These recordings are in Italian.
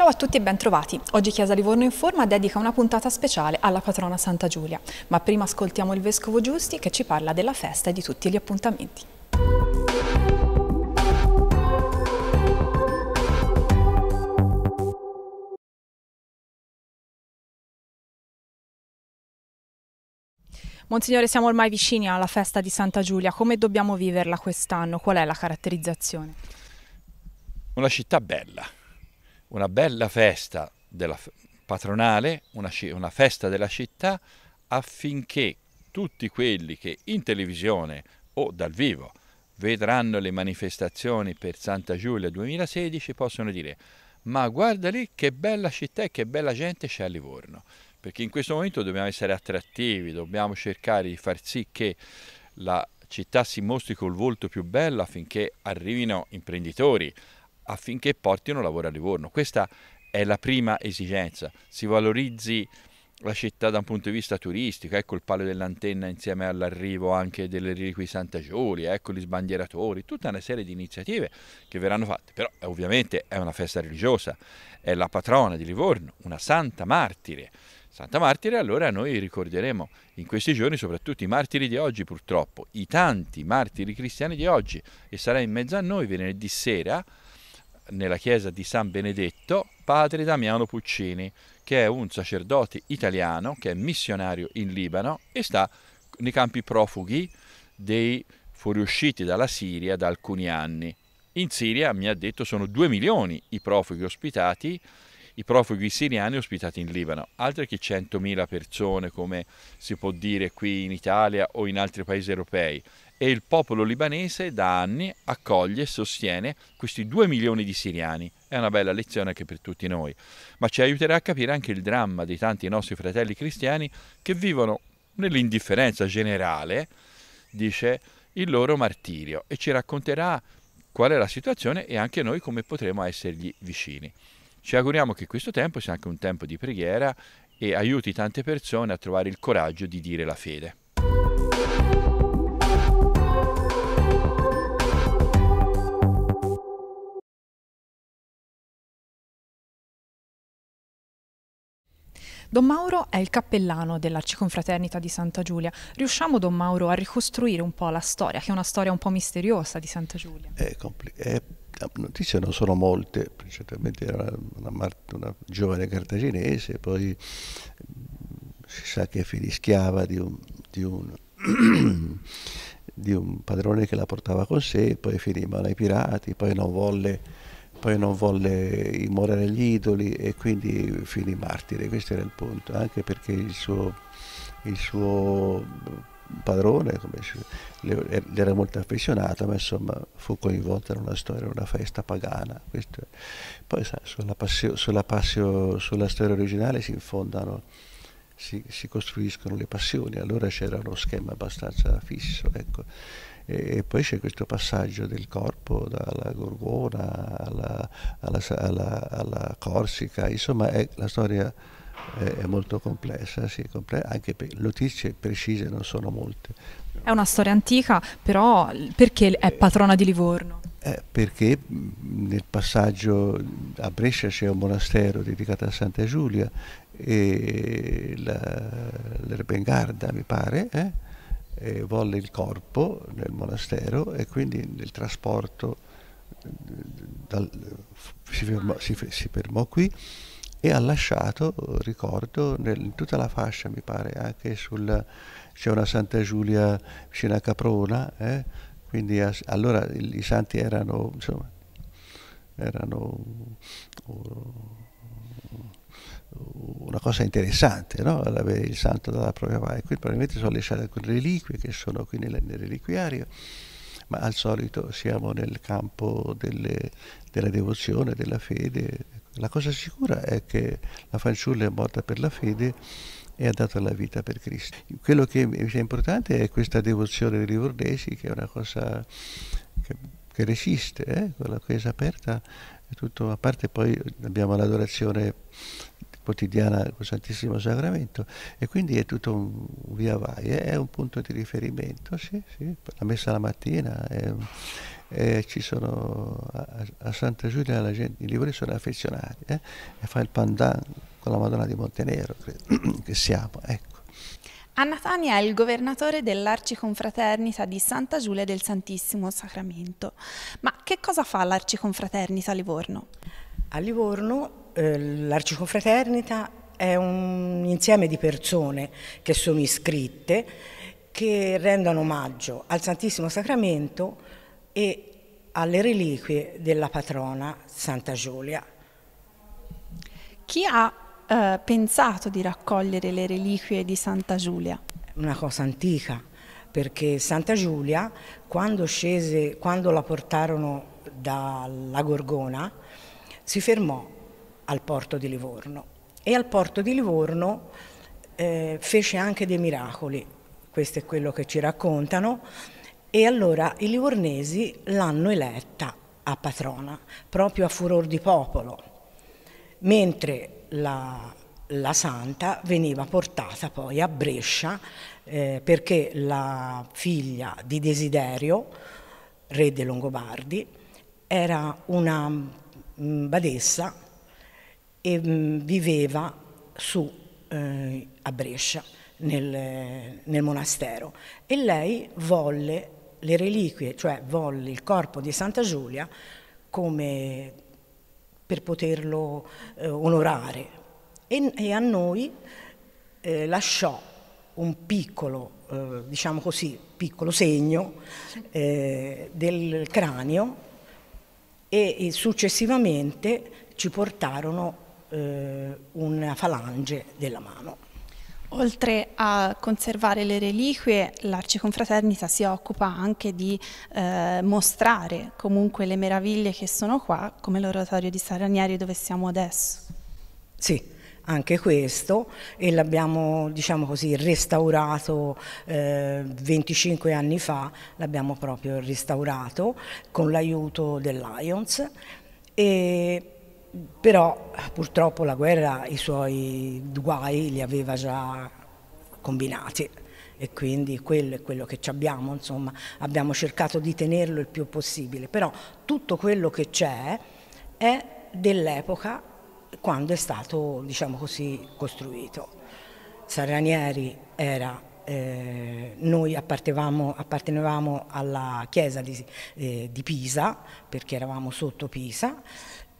Ciao a tutti e bentrovati. Oggi Chiesa Livorno in Forma dedica una puntata speciale alla patrona Santa Giulia, ma prima ascoltiamo il Vescovo Giusti che ci parla della festa e di tutti gli appuntamenti. Monsignore, siamo ormai vicini alla festa di Santa Giulia, come dobbiamo viverla quest'anno? Qual è la caratterizzazione? Una città bella, una bella festa della patronale, una, una festa della città, affinché tutti quelli che in televisione o dal vivo vedranno le manifestazioni per Santa Giulia 2016 possono dire ma guarda lì che bella città e che bella gente c'è a Livorno perché in questo momento dobbiamo essere attrattivi, dobbiamo cercare di far sì che la città si mostri col volto più bello affinché arrivino imprenditori, affinché portino lavoro a Livorno. Questa è la prima esigenza, si valorizzi la città da un punto di vista turistico, ecco il palo dell'Antenna insieme all'arrivo anche delle reliquie di Santa Giulia, ecco gli sbandieratori, tutta una serie di iniziative che verranno fatte, però eh, ovviamente è una festa religiosa, è la patrona di Livorno, una santa martire, Santa Martire, allora noi ricorderemo in questi giorni soprattutto i martiri di oggi purtroppo, i tanti martiri cristiani di oggi e sarà in mezzo a noi venerdì sera nella chiesa di San Benedetto padre Damiano Puccini, che è un sacerdote italiano, che è missionario in Libano e sta nei campi profughi dei fuoriusciti dalla Siria da alcuni anni. In Siria, mi ha detto, sono 2 milioni i profughi ospitati, i profughi siriani ospitati in Libano, altre che 100.000 persone, come si può dire qui in Italia o in altri paesi europei e il popolo libanese da anni accoglie e sostiene questi due milioni di siriani. È una bella lezione anche per tutti noi, ma ci aiuterà a capire anche il dramma di tanti nostri fratelli cristiani che vivono nell'indifferenza generale, dice, il loro martirio e ci racconterà qual è la situazione e anche noi come potremo essergli vicini. Ci auguriamo che questo tempo sia anche un tempo di preghiera e aiuti tante persone a trovare il coraggio di dire la fede. Don Mauro è il cappellano dell'Arciconfraternita di Santa Giulia. Riusciamo, Don Mauro, a ricostruire un po' la storia, che è una storia un po' misteriosa di Santa Giulia? È è, notizie non sono molte, principalmente era una, una, una giovane cartaginese, poi mm, si sa che è filischiava di un, di un di un padrone che la portava con sé, poi finì in ai pirati, poi non volle poi non volle immorare gli idoli e quindi finì martire, questo era il punto, anche perché il suo, il suo padrone le, le era molto affezionato, ma insomma fu coinvolto in una storia, in una festa pagana. Questo. Poi sa, sulla, passio, sulla, passio, sulla storia originale si infondano si, si, costruiscono le passioni, allora c'era uno schema abbastanza fisso. Ecco e, poi c'è questo passaggio del corpo dalla Gorgona alla, alla, alla, alla Corsica, insomma è, la storia è molto complessa, sì, anche perché notizie precise non sono molte. È una storia antica, però perché è patrona di Livorno? Eh, perché nel passaggio a Brescia c'è un monastero dedicato a Santa Giulia e l'Erbengarda mi pare, eh? eh, volle il corpo nel monastero e quindi nel trasporto dal, si, fermò, si, si, fermò, qui e ha lasciato, ricordo, nel, in tutta la fascia mi pare, anche sul, c'è una Santa Giulia vicino a Caprona, eh, quindi a, allora i, i santi erano, insomma, erano... Oh, una cosa interessante, no? avere il santo dalla propria parte. Qui probabilmente sono lasciate alcune reliquie che sono qui nel, nel reliquiario, ma al solito siamo nel campo delle, della devozione, della fede. La cosa sicura è che la fanciulla è morta per la fede e ha dato la vita per Cristo. Quello che mi è importante è questa devozione dei livornesi, che è una cosa che, che resiste, eh? con la chiesa aperta, tutto, a parte poi abbiamo l'adorazione quotidiana con Santissimo Sacramento e quindi è tutto un via vai, è un punto di riferimento, sì, sì, la messa la mattina, è, è, ci sono, a, a, Santa Giulia la gente, i libri sono affezionati eh, e fa il pandan con la Madonna di Montenero, credo, che siamo, ecco. A Natania è il governatore dell'Arciconfraternita di Santa Giulia del Santissimo Sacramento. Ma che cosa fa l'Arciconfraternita a Livorno? A Livorno eh, l'arciconfraternita è un insieme di persone che sono iscritte che rendono omaggio al Santissimo Sacramento e alle reliquie della patrona Santa Giulia. Chi ha eh, pensato di raccogliere le reliquie di Santa Giulia? Una cosa antica, perché Santa Giulia, quando, scese, quando la portarono dalla Gorgona, si fermò al porto di Livorno e al porto di Livorno eh, fece anche dei miracoli, questo è quello che ci raccontano, e allora i livornesi l'hanno eletta a patrona, proprio a furor di popolo, mentre la, la santa veniva portata poi a Brescia eh, perché la figlia di Desiderio, re dei Longobardi, era una mm, badessa e mm, viveva su, eh, a Brescia, nel, nel monastero. E lei volle le reliquie, cioè volle il corpo di Santa Giulia come per poterlo eh, onorare. E, e, a noi eh, lasciò un piccolo, eh, diciamo così, piccolo segno eh, del cranio e, e successivamente ci portarono eh, una falange della mano. Oltre a conservare le reliquie, l'Arciconfraternita si occupa anche di eh, mostrare comunque le meraviglie che sono qua, come l'oratorio di Saranieri dove siamo adesso. Sì, anche questo e l'abbiamo diciamo così restaurato eh, 25 anni fa, l'abbiamo proprio restaurato con l'aiuto dell'Ions però purtroppo la guerra i suoi guai li aveva già combinati e quindi quello è quello che abbiamo, insomma abbiamo cercato di tenerlo il più possibile, però tutto quello che c'è è dell'epoca quando è stato diciamo così costruito. Sarranieri era eh, noi appartenevamo alla chiesa di, eh, di Pisa perché eravamo sotto Pisa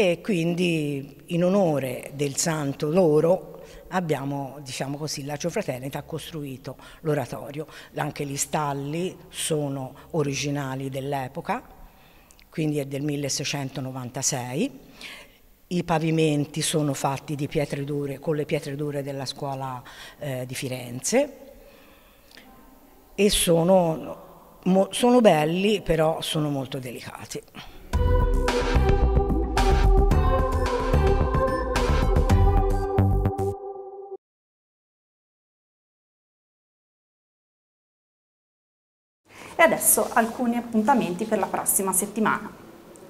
e quindi in onore del santo loro abbiamo, diciamo così, la Ciofraternita ha costruito l'oratorio. Anche gli stalli sono originali dell'epoca, quindi è del 1696. I pavimenti sono fatti di pietre dure, con le pietre dure della scuola eh, di Firenze e sono, sono belli però sono molto delicati. e adesso alcuni appuntamenti per la prossima settimana.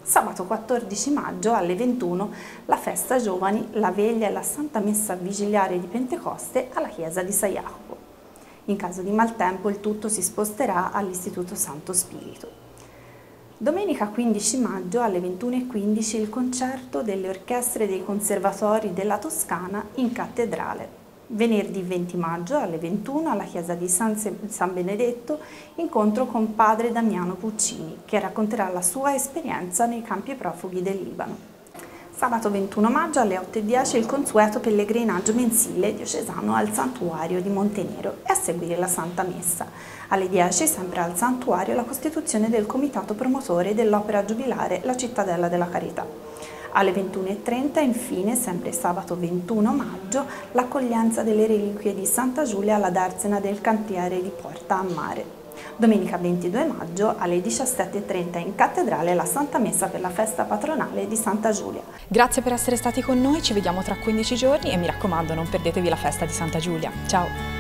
Sabato 14 maggio alle 21 la festa giovani, la veglia e la santa messa vigiliare di Pentecoste alla chiesa di San Jacopo. In caso di maltempo il tutto si sposterà all'Istituto Santo Spirito. Domenica 15 maggio alle 21.15 il concerto delle orchestre dei conservatori della Toscana in cattedrale. Venerdì 20 maggio alle 21 alla chiesa di San, San Benedetto incontro con padre Damiano Puccini che racconterà la sua esperienza nei campi profughi del Libano. Sabato 21 maggio alle 8.10 il consueto pellegrinaggio mensile diocesano al santuario di Montenero e a seguire la Santa Messa. Alle 10 sempre al santuario la costituzione del comitato promotore dell'opera giubilare La Cittadella della Carità. Alle 21.30 infine, sempre sabato 21 maggio, l'accoglienza delle reliquie di Santa Giulia alla darsena del cantiere di Porta a Mare. Domenica 22 maggio alle 17.30 in cattedrale la Santa Messa per la festa patronale di Santa Giulia. Grazie per essere stati con noi, ci vediamo tra 15 giorni e mi raccomando non perdetevi la festa di Santa Giulia. Ciao!